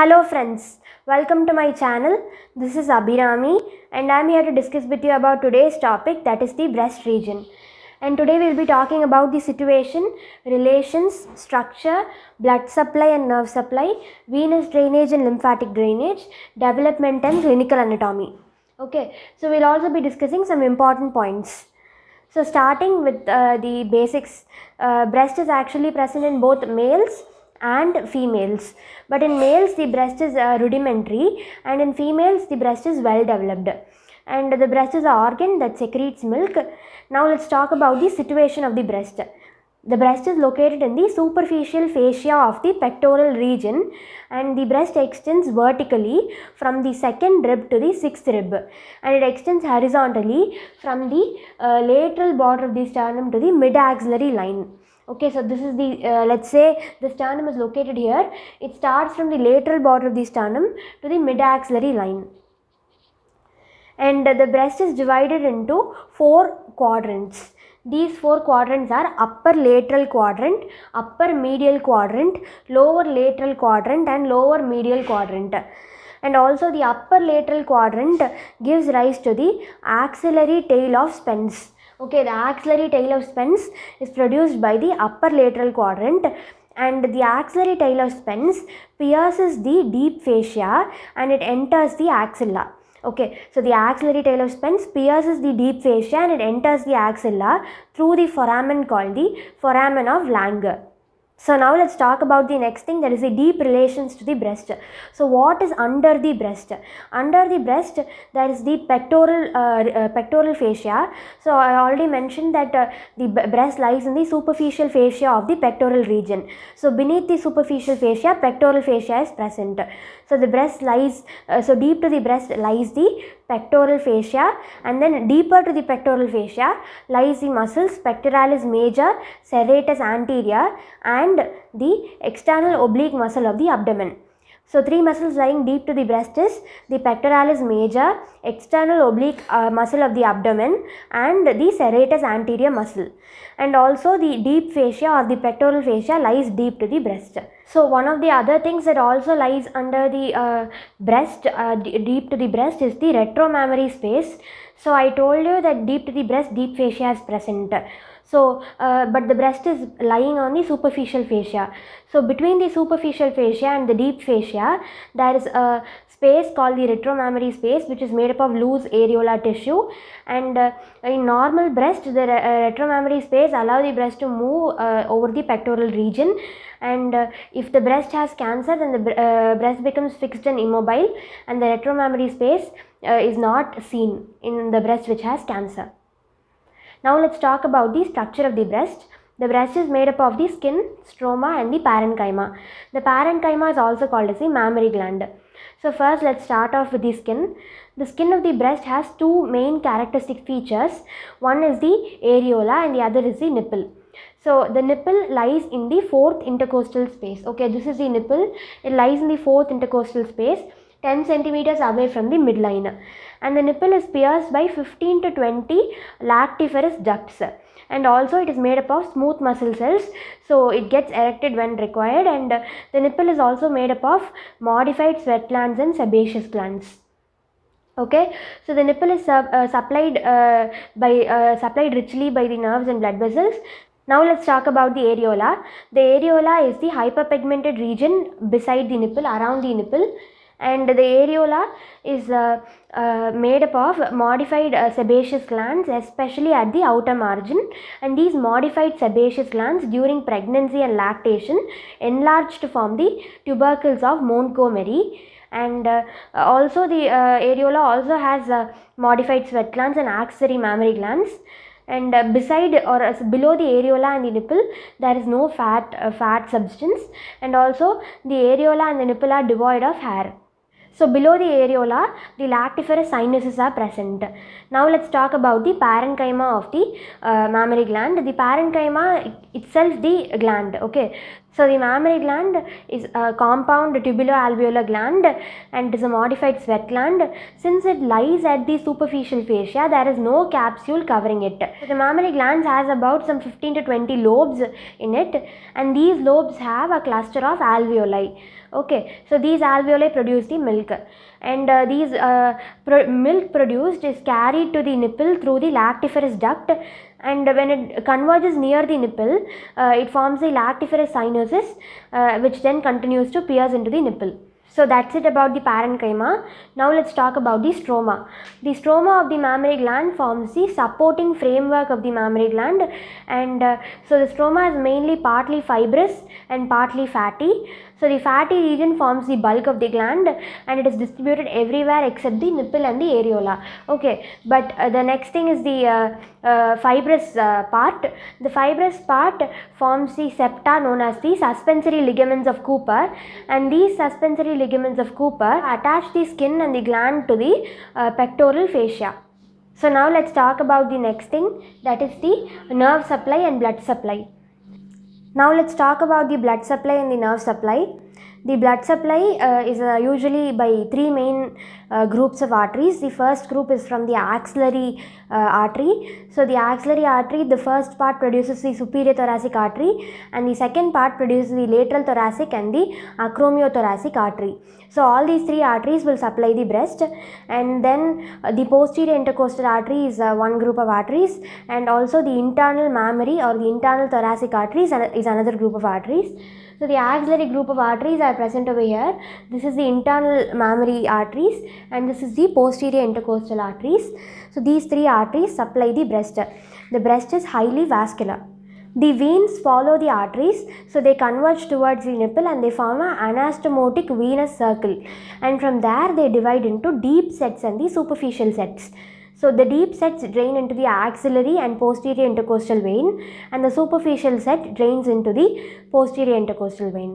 Hello friends, welcome to my channel. This is Abhirami and I am here to discuss with you about today's topic that is the breast region. And today we will be talking about the situation, relations, structure, blood supply and nerve supply, venous drainage and lymphatic drainage, development and clinical anatomy. Okay, so we'll also be discussing some important points. So starting with uh, the basics, uh, breast is actually present in both males and females. But in males, the breast is uh, rudimentary, and in females, the breast is well developed. And the breast is an organ that secretes milk. Now, let's talk about the situation of the breast. The breast is located in the superficial fascia of the pectoral region and the breast extends vertically from the second rib to the sixth rib and it extends horizontally from the uh, lateral border of the sternum to the mid axillary line okay so this is the uh, let's say the sternum is located here it starts from the lateral border of the sternum to the mid axillary line and uh, the breast is divided into four quadrants these four quadrants are upper lateral quadrant upper medial quadrant lower lateral quadrant and lower medial quadrant and also the upper lateral quadrant gives rise to the axillary tail of spence Okay, the axillary tail of spence is produced by the upper lateral quadrant and the axillary tail of spence pierces the deep fascia and it enters the axilla. Okay, so the axillary tail of spence pierces the deep fascia and it enters the axilla through the foramen called the foramen of Lange. So now let's talk about the next thing that is the deep relations to the breast. So what is under the breast? Under the breast there is the pectoral uh, uh, pectoral fascia. So I already mentioned that uh, the breast lies in the superficial fascia of the pectoral region. So beneath the superficial fascia pectoral fascia is present. So the breast lies uh, so deep to the breast lies the pectoral fascia and then deeper to the pectoral fascia lies the muscles pectoralis major serratus anterior and and the external oblique muscle of the abdomen. So three muscles lying deep to the breast is the pectoralis major, external oblique uh, muscle of the abdomen and the serratus anterior muscle. And also the deep fascia or the pectoral fascia lies deep to the breast. So one of the other things that also lies under the uh, breast, uh, deep to the breast is the retromammary space. So I told you that deep to the breast, deep fascia is present. So, uh, but the breast is lying on the superficial fascia. So between the superficial fascia and the deep fascia, there is a space called the retromammary space which is made up of loose areolar tissue and uh, in normal breast the re uh, retromammary space allow the breast to move uh, over the pectoral region and uh, if the breast has cancer then the uh, breast becomes fixed and immobile and the retromammary space is not seen in the breast which has cancer. Now let's talk about the structure of the breast. The breast is made up of the skin, stroma and the parenchyma. The parenchyma is also called as the mammary gland. So first let's start off with the skin. The skin of the breast has two main characteristic features. One is the areola and the other is the nipple. So the nipple lies in the fourth intercostal space. Okay, this is the nipple. It lies in the fourth intercostal space 10 centimeters away from the midline and the nipple is pierced by 15 to 20 lactiferous ducts and also it is made up of smooth muscle cells so it gets erected when required and the nipple is also made up of modified sweat glands and sebaceous glands okay so the nipple is sub, uh, supplied uh, by uh, supplied richly by the nerves and blood vessels now let's talk about the areola the areola is the hyperpigmented region beside the nipple around the nipple and the areola is uh, uh, made up of modified uh, sebaceous glands especially at the outer margin and these modified sebaceous glands during pregnancy and lactation enlarge to form the tubercles of Montgomery and uh, also the uh, areola also has uh, modified sweat glands and axillary mammary glands and uh, beside or uh, below the areola and the nipple there is no fat uh, fat substance and also the areola and the nipple are devoid of hair so below the areola, the lactiferous sinuses are present. Now let's talk about the parenchyma of the uh, mammary gland. The parenchyma itself the gland, okay. So the mammary gland is a compound tubular alveolar gland and is a modified sweat gland. Since it lies at the superficial fascia, there is no capsule covering it. So the mammary gland has about some 15 to 20 lobes in it and these lobes have a cluster of alveoli okay so these alveoli produce the milk and uh, these uh, pro milk produced is carried to the nipple through the lactiferous duct and when it converges near the nipple, uh, it forms a lactiferous cyanosis uh, which then continues to pierce into the nipple. So that's it about the parenchyma. Now let's talk about the stroma. The stroma of the mammary gland forms the supporting framework of the mammary gland and uh, so the stroma is mainly partly fibrous and partly fatty. So the fatty region forms the bulk of the gland and it is distributed everywhere except the nipple and the areola. Okay, but uh, the next thing is the uh, uh fibrous uh, part. The fibrous part forms the septa known as the suspensory ligaments of Cooper and these suspensory ligaments of Cooper attach the skin and the gland to the uh, pectoral fascia. So now let's talk about the next thing that is the nerve supply and blood supply. Now let's talk about the blood supply and the nerve supply. The blood supply uh, is uh, usually by three main uh, groups of arteries. The first group is from the axillary uh, artery. So the axillary artery, the first part produces the superior thoracic artery and the second part produces the lateral thoracic and the acromiothoracic artery. So all these three arteries will supply the breast and then uh, the posterior intercostal artery is uh, one group of arteries and also the internal mammary or the internal thoracic arteries is another group of arteries. So the axillary group of arteries are present over here. This is the internal mammary arteries and this is the posterior intercostal arteries. So these three arteries supply the breast. The breast is highly vascular. The veins follow the arteries, so they converge towards the nipple and they form an anastomotic venous circle. And from there, they divide into deep sets and the superficial sets. So the deep sets drain into the axillary and posterior intercostal vein and the superficial set drains into the posterior intercostal vein.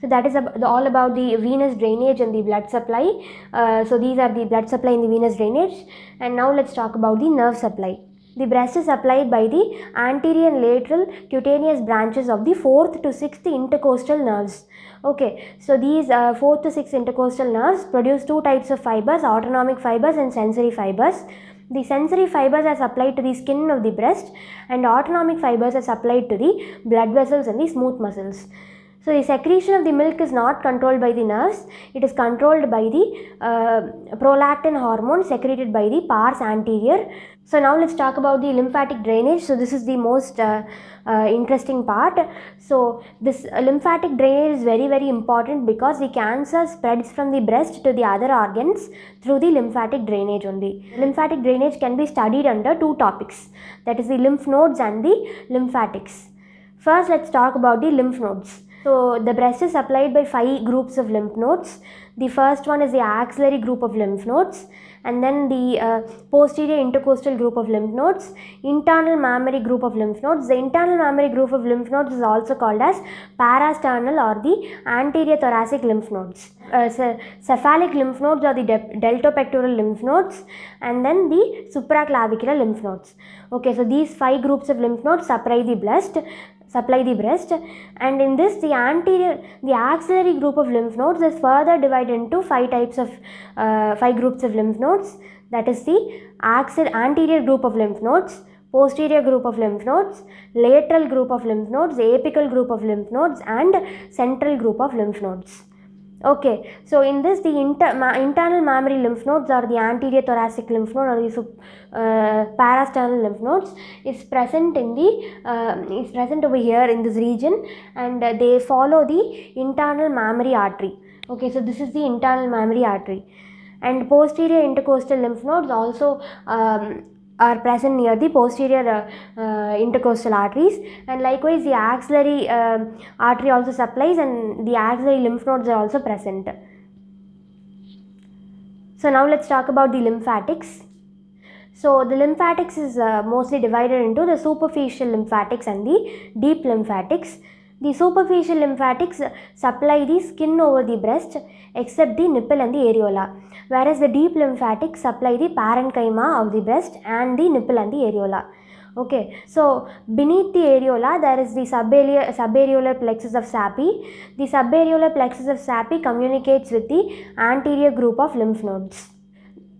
So that is all about the venous drainage and the blood supply. Uh, so these are the blood supply and the venous drainage. And now let's talk about the nerve supply. The breast is supplied by the anterior and lateral cutaneous branches of the 4th to 6th intercostal nerves. Okay, so these uh, 4th to 6th intercostal nerves produce two types of fibers, autonomic fibers and sensory fibers. The sensory fibers are supplied to the skin of the breast and autonomic fibers are supplied to the blood vessels and the smooth muscles. So the secretion of the milk is not controlled by the nerves, it is controlled by the uh, prolactin hormone secreted by the pars anterior so now let's talk about the lymphatic drainage. So this is the most uh, uh, interesting part. So this uh, lymphatic drainage is very very important because the cancer spreads from the breast to the other organs through the lymphatic drainage only. Lymphatic drainage can be studied under two topics that is the lymph nodes and the lymphatics. First let's talk about the lymph nodes. So the breast is supplied by five groups of lymph nodes. The first one is the axillary group of lymph nodes and then the uh, posterior intercostal group of lymph nodes, internal mammary group of lymph nodes. The internal mammary group of lymph nodes is also called as parasternal or the anterior thoracic lymph nodes. Uh, cephalic lymph nodes are the de deltopectoral lymph nodes and then the supraclavicular lymph nodes. Okay, so these five groups of lymph nodes supply the breast supply the breast and in this the anterior the axillary group of lymph nodes is further divided into five types of uh, five groups of lymph nodes that is the axil anterior group of lymph nodes posterior group of lymph nodes lateral group of lymph nodes apical group of lymph nodes and central group of lymph nodes Okay, so in this the inter ma internal mammary lymph nodes or the anterior thoracic lymph node or the uh, parasternal lymph nodes is present in the uh, um, is present over here in this region and uh, they follow the internal mammary artery. Okay, so this is the internal mammary artery and posterior intercostal lymph nodes also um, are present near the posterior uh, uh, intercostal arteries and likewise the axillary um, artery also supplies and the axillary lymph nodes are also present. So now let's talk about the lymphatics. So the lymphatics is uh, mostly divided into the superficial lymphatics and the deep lymphatics. The superficial lymphatics supply the skin over the breast except the nipple and the areola, whereas the deep lymphatics supply the parenchyma of the breast and the nipple and the areola. Okay, so beneath the areola there is the subareolar, plexus of sapi. The subareolar plexus of sapi communicates with the anterior group of lymph nodes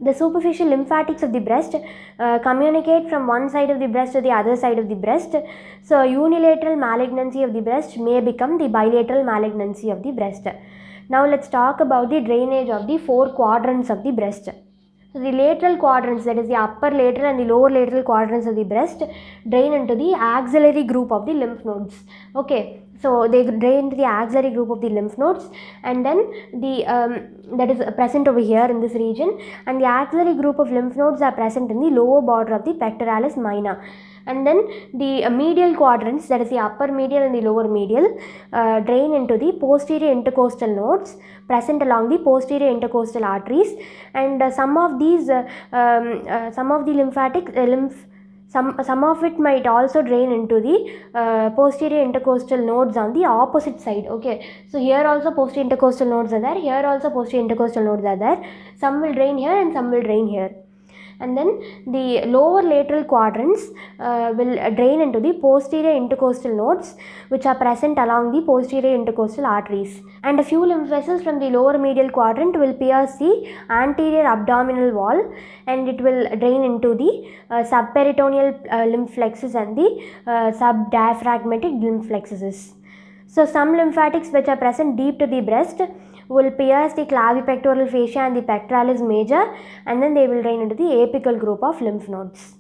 the superficial lymphatics of the breast uh, communicate from one side of the breast to the other side of the breast. So, unilateral malignancy of the breast may become the bilateral malignancy of the breast. Now, let's talk about the drainage of the four quadrants of the breast. So, the lateral quadrants, that is the upper lateral and the lower lateral quadrants of the breast, drain into the axillary group of the lymph nodes. Okay, so they drained the axillary group of the lymph nodes and then the um, that is present over here in this region and the axillary group of lymph nodes are present in the lower border of the pectoralis minor and then the uh, medial quadrants that is the upper medial and the lower medial uh, drain into the posterior intercostal nodes present along the posterior intercostal arteries and uh, some of these uh, um, uh, some of the lymphatic uh, lymph some, some of it might also drain into the uh, posterior intercostal nodes on the opposite side okay so here also posterior intercostal nodes are there here also posterior intercostal nodes are there some will drain here and some will drain here and then the lower lateral quadrants uh, will drain into the posterior intercostal nodes which are present along the posterior intercostal arteries and a few lymph vessels from the lower medial quadrant will pierce the anterior abdominal wall and it will drain into the uh, subperitoneal uh, lymph flexes and the uh, subdiaphragmatic lymph flexes so some lymphatics which are present deep to the breast will pierce the clavipectoral fascia and the pectoralis major and then they will drain into the apical group of lymph nodes.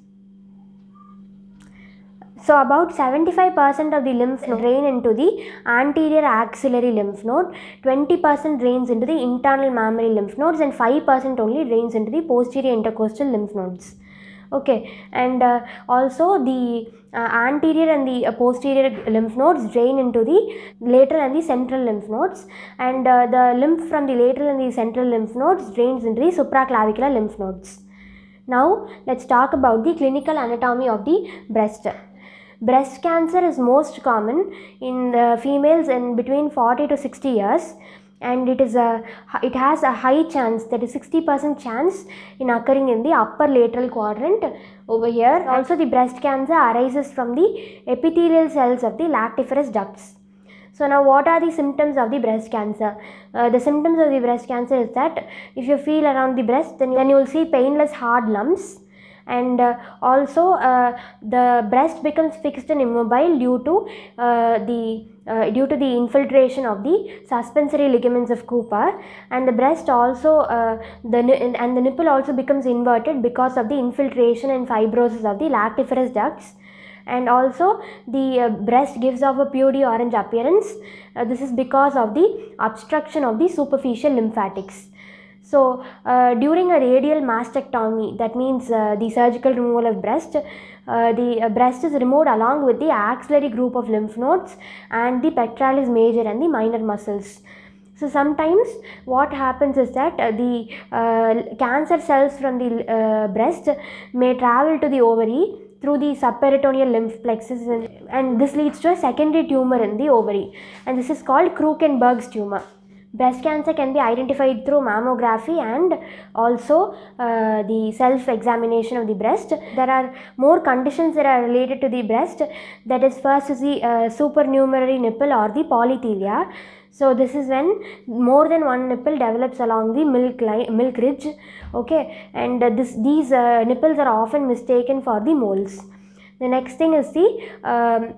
So about 75% of the lymph node drain into the anterior axillary lymph node, 20% drains into the internal mammary lymph nodes and 5% only drains into the posterior intercostal lymph nodes okay and uh, also the uh, anterior and the uh, posterior lymph nodes drain into the lateral and the central lymph nodes and uh, the lymph from the lateral and the central lymph nodes drains into the supraclavicular lymph nodes. Now let's talk about the clinical anatomy of the breast. Breast cancer is most common in the females in between 40 to 60 years and it is a it has a high chance that is 60% chance in occurring in the upper lateral quadrant over here also the breast cancer arises from the epithelial cells of the lactiferous ducts so now what are the symptoms of the breast cancer uh, the symptoms of the breast cancer is that if you feel around the breast then, then you will see painless hard lumps and uh, also uh, the breast becomes fixed and immobile due to uh, the uh, due to the infiltration of the suspensory ligaments of Cooper and the breast also uh, the and the nipple also becomes inverted because of the infiltration and fibrosis of the lactiferous ducts and also the uh, breast gives off a purely orange appearance this is because of the obstruction of the superficial lymphatics so uh, during a radial mastectomy, that means uh, the surgical removal of breast, uh, the uh, breast is removed along with the axillary group of lymph nodes and the pectoralis major and the minor muscles. So sometimes what happens is that uh, the uh, cancer cells from the breast may travel to the ovary through the subperitoneal lymph plexus and, and this leads to a secondary tumor in the ovary and this is called Krukenberg's tumor. Breast cancer can be identified through mammography and also uh, the self-examination of the breast. There are more conditions that are related to the breast. That is first is the uh, supernumerary nipple or the polythelia. So this is when more than one nipple develops along the milk line, milk ridge. Okay, and uh, this these uh, nipples are often mistaken for the moles. The next thing is the um,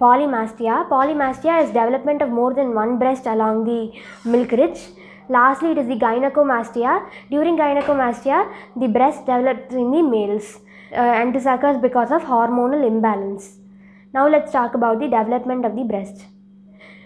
polymastia. Polymastia is development of more than one breast along the milk ridge. Lastly, it is the gynecomastia. During gynecomastia, the breast develops in the males uh, and this occurs because of hormonal imbalance. Now let's talk about the development of the breast.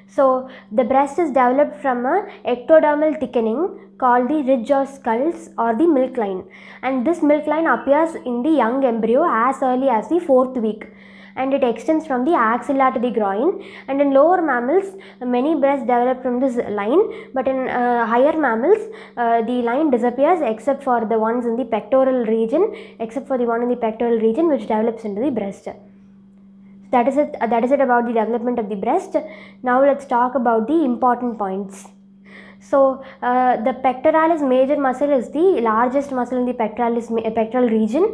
So the breast is developed from a ectodermal thickening called the ridge of skulls or the milk line and this milk line appears in the young embryo as early as the fourth week and it extends from the axilla to the groin and in lower mammals many breasts develop from this line but in uh, higher mammals uh, the line disappears except for the ones in the pectoral region except for the one in the pectoral region which develops into the breast that is it that is it about the development of the breast now let's talk about the important points so uh, the pectoralis major muscle is the largest muscle in the pectoralis pectoral region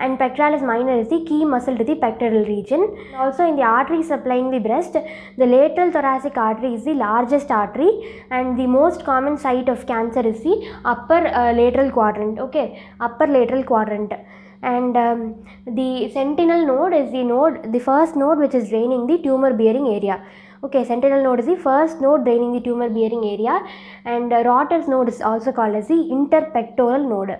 and pectoralis minor is the key muscle to the pectoral region. Also in the artery supplying the breast, the lateral thoracic artery is the largest artery and the most common site of cancer is the upper uh, lateral quadrant, okay, upper lateral quadrant and um, the sentinel node is the node the first node which is draining the tumor bearing area okay sentinel node is the first node draining the tumor bearing area and uh, Rotter's node is also called as the interpectoral node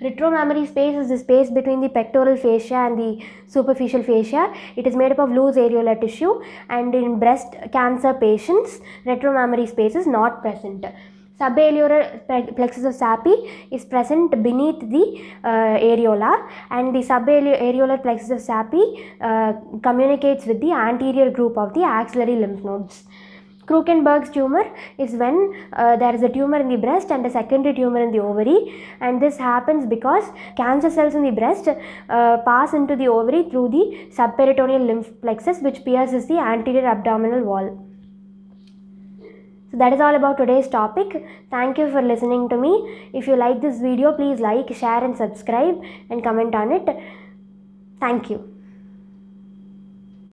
retromammary space is the space between the pectoral fascia and the superficial fascia it is made up of loose areolar tissue and in breast cancer patients retromammary space is not present Subaleular plexus of sapi is present beneath the uh, areola and the subareolar plexus of sapi uh, communicates with the anterior group of the axillary lymph nodes. Krukenberg's tumor is when uh, there is a tumor in the breast and a secondary tumor in the ovary and this happens because cancer cells in the breast uh, pass into the ovary through the subperitoneal lymph plexus which pierces the anterior abdominal wall. So that is all about today's topic. Thank you for listening to me. If you like this video, please like, share and subscribe and comment on it. Thank you.